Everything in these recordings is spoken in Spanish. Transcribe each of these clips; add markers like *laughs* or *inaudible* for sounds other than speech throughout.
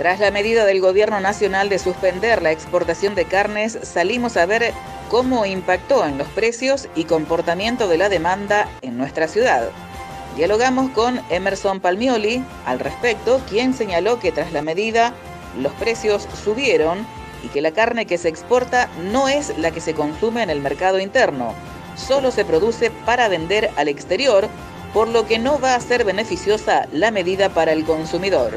Tras la medida del gobierno nacional de suspender la exportación de carnes, salimos a ver cómo impactó en los precios y comportamiento de la demanda en nuestra ciudad. Dialogamos con Emerson Palmioli al respecto, quien señaló que tras la medida los precios subieron y que la carne que se exporta no es la que se consume en el mercado interno, solo se produce para vender al exterior, por lo que no va a ser beneficiosa la medida para el consumidor.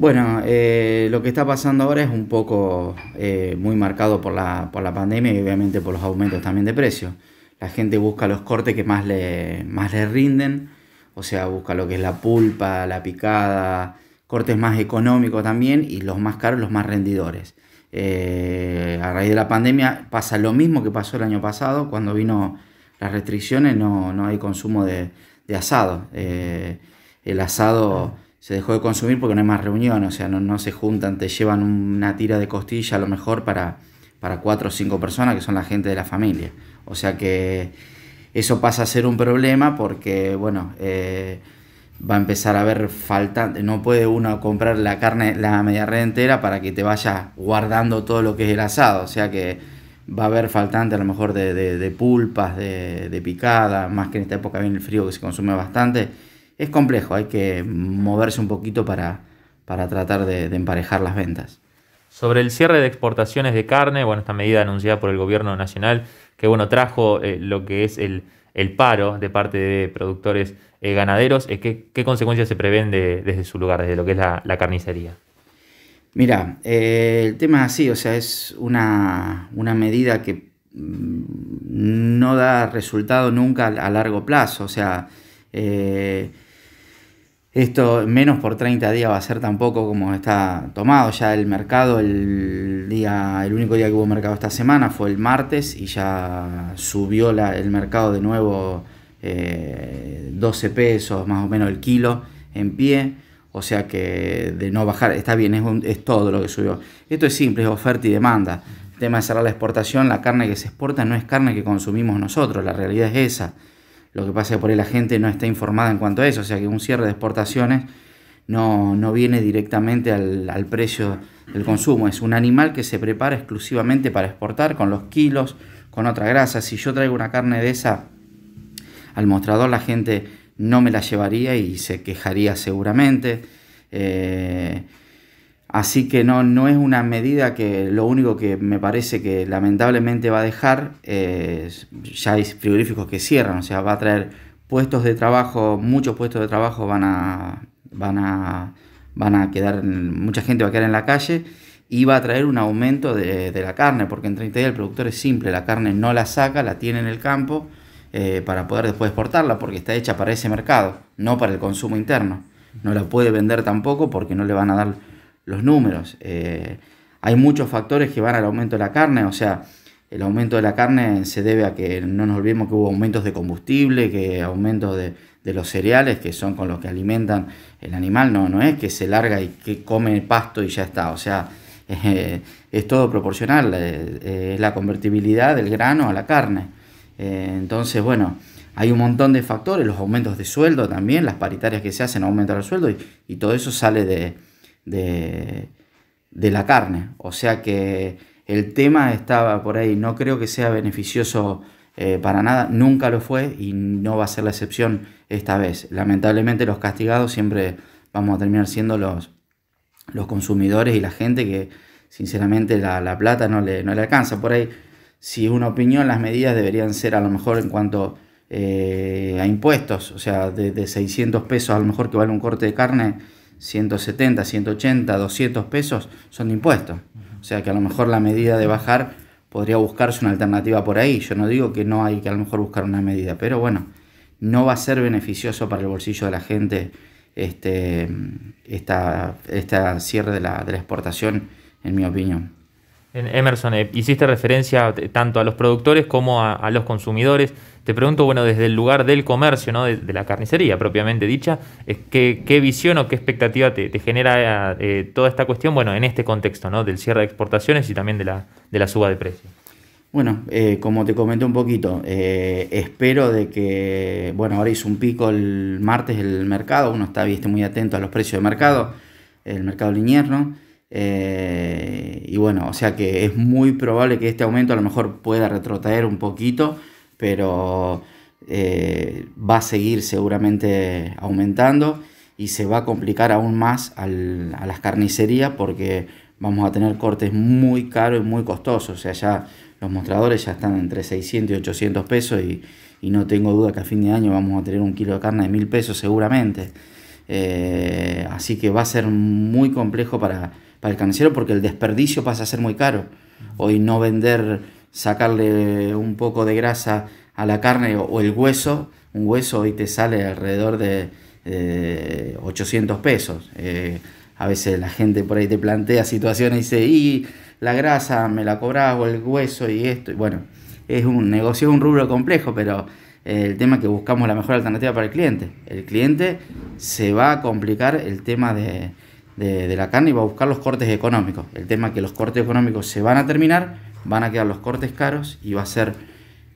Bueno, eh, lo que está pasando ahora es un poco eh, muy marcado por la, por la, pandemia y obviamente por los aumentos también de precios. La gente busca los cortes que más le, más le rinden, o sea, busca lo que es la pulpa, la picada, cortes más económicos también y los más caros, los más rendidores. Eh, a raíz de la pandemia pasa lo mismo que pasó el año pasado, cuando vino las restricciones no, hay consumo de, de asado. el asado se dejó de consumir porque no hay más reunión, o sea, no, se juntan, te llevan una tira de costilla a lo mejor para, para cuatro o cinco personas que son la gente de la familia. O sea que eso pasa a ser un problema porque, bueno, eh, va a empezar a haber faltante... no puede uno comprar la carne, la media red entera para que te vaya guardando todo lo que es el asado, o sea que va a haber faltante a lo mejor de, pulpas, de, de picada, más que en esta época viene el frío que se consume bastante es complejo, hay que moverse un poquito para, para tratar de, emparejar las ventas. Sobre el cierre de exportaciones de carne, bueno, esta medida anunciada por el gobierno nacional, que bueno, trajo eh, lo que es el, paro de parte de productores eh, ganaderos, eh, ¿qué, consecuencias se prevén desde su lugar, desde lo que es la, carnicería? Mira, el tema es así, o sea, es una, una medida que mm, no da resultado nunca a largo plazo, o sea, esto menos por 30 días va a ser tampoco como está tomado ya el mercado. El, día, el único día que hubo mercado esta semana fue el martes y ya subió la, el mercado de nuevo 12 eh, pesos más o menos el kilo en pie. O sea que de no bajar, está bien, es, es todo lo que subió. Esto es simple, es oferta y demanda. El tema de cerrar la exportación, la carne que se exporta no es carne que consumimos nosotros, la realidad es esa. Lo que pasa es que por ahí la gente no está informada en cuanto a eso, o sea que un cierre de exportaciones no, no viene directamente al, precio del consumo. Es un animal que se prepara exclusivamente para exportar con los kilos, con otra grasa. Si yo traigo una carne de esa al mostrador, la gente no me la llevaría y se quejaría seguramente. Eh, Así que no, no es una medida que lo único que me parece que lamentablemente va a dejar, eh, ya hay frigoríficos que cierran, o sea, va a traer puestos de trabajo, muchos puestos de trabajo van a, van a, van a quedar, mucha gente va a quedar en la calle y va a traer un aumento de, la carne, porque en 30 días el productor es simple, la carne no la saca, la tiene en el campo eh, para poder después exportarla, porque está hecha para ese mercado, no para el consumo interno. No la puede vender tampoco porque no le van a dar los números. Eh, hay muchos factores que van al aumento de la carne, o sea, el aumento de la carne se debe a que no nos olvidemos que hubo aumentos de combustible, que aumentos de, los cereales, que son con los que alimentan el animal, no, no es que se larga y que come el pasto y ya está, o sea, *laughs* eh, es todo proporcional, eh, es la convertibilidad del grano a la carne. entonces, bueno, hay un montón de factores, los aumentos de sueldo también, las paritarias que se hacen aumentan el sueldo y todo eso sale de, de, la carne. O sea que el tema estaba por ahí. No creo que sea beneficioso eh, para nada. Nunca lo fue y no va a ser la excepción esta vez. Lamentablemente los castigados siempre vamos a terminar siendo los, los consumidores y la gente que sinceramente la, plata no le, no le, alcanza. Por ahí, si una opinión, las medidas deberían ser a lo mejor en cuanto eh, a impuestos. O sea, de, de 600 pesos a lo mejor que vale un corte de carne 170, 180, 200 pesos son de impuestos. O sea que a lo mejor la medida de bajar podría buscarse una alternativa por ahí. Yo no digo que no hay que a lo mejor buscar una medida, pero bueno, no va a ser beneficioso para el bolsillo de la gente este, esta cierre de la, de la exportación, en mi opinión. Emerson, eh, hiciste referencia tanto a los productores como a, los consumidores. Te pregunto, bueno, desde el lugar del comercio, ¿no? de, la carnicería propiamente dicha, ¿qué, visión o qué expectativa te, genera eh, toda esta cuestión, bueno, en este contexto ¿no? del cierre de exportaciones y también de la, suba de precios? Bueno, eh, como te comenté un poquito, espero de que, bueno, ahora hizo un pico el martes el mercado, uno está viste, muy atento a los precios de mercado, el mercado liniero. ¿no? Eh, y bueno, o sea que es muy probable que este aumento a lo mejor pueda retrotraer un poquito, pero eh, va a seguir seguramente aumentando y se va a complicar aún más a las carnicerías porque vamos a tener cortes muy caros y muy costosos. O sea, ya los mostradores ya están entre 600 y 800 pesos y, no tengo duda que a fin de año vamos a tener un kilo de carne de mil pesos seguramente. Eh, así que va a ser muy complejo para para el carnicero porque el desperdicio pasa a ser muy caro. Hoy no vender, sacarle un poco de grasa a la carne o el hueso, un hueso hoy te sale alrededor de 800 eh, pesos. Eh, a veces la gente por ahí te plantea situaciones y dice, y la grasa me la cobraba... o el hueso y esto. bueno, es un negocio, un rubro complejo, pero eh, el tema es que buscamos la mejor alternativa para el cliente. El cliente se va a complicar el tema de, de, la carne y va a buscar los cortes económicos. El tema es que los cortes económicos se van a terminar, van a quedar los cortes caros y va a ser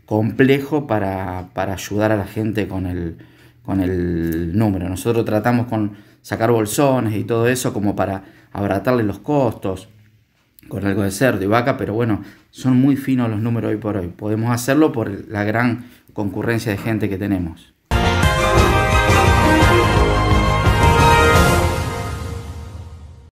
complejo para, para ayudar a la gente con el, con el número. Nosotros tratamos con sacar bolsones y todo eso como para abratarle los costos con algo de cerdo y vaca, pero bueno, son muy finos los números hoy por hoy. Podemos hacerlo por la gran concurrencia de gente que tenemos.